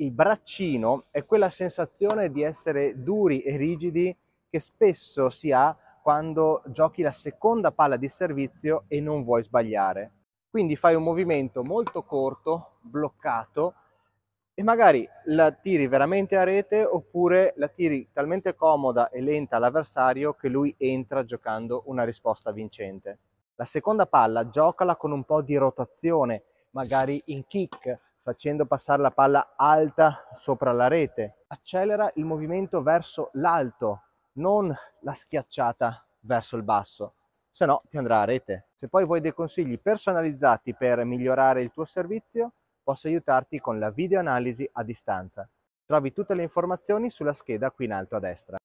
il braccino è quella sensazione di essere duri e rigidi che spesso si ha quando giochi la seconda palla di servizio e non vuoi sbagliare. Quindi fai un movimento molto corto, bloccato, e magari la tiri veramente a rete oppure la tiri talmente comoda e lenta all'avversario che lui entra giocando una risposta vincente. La seconda palla giocala con un po' di rotazione, magari in kick, facendo passare la palla alta sopra la rete. Accelera il movimento verso l'alto, non la schiacciata verso il basso, se no ti andrà a rete. Se poi vuoi dei consigli personalizzati per migliorare il tuo servizio, posso aiutarti con la videoanalisi a distanza. Trovi tutte le informazioni sulla scheda qui in alto a destra.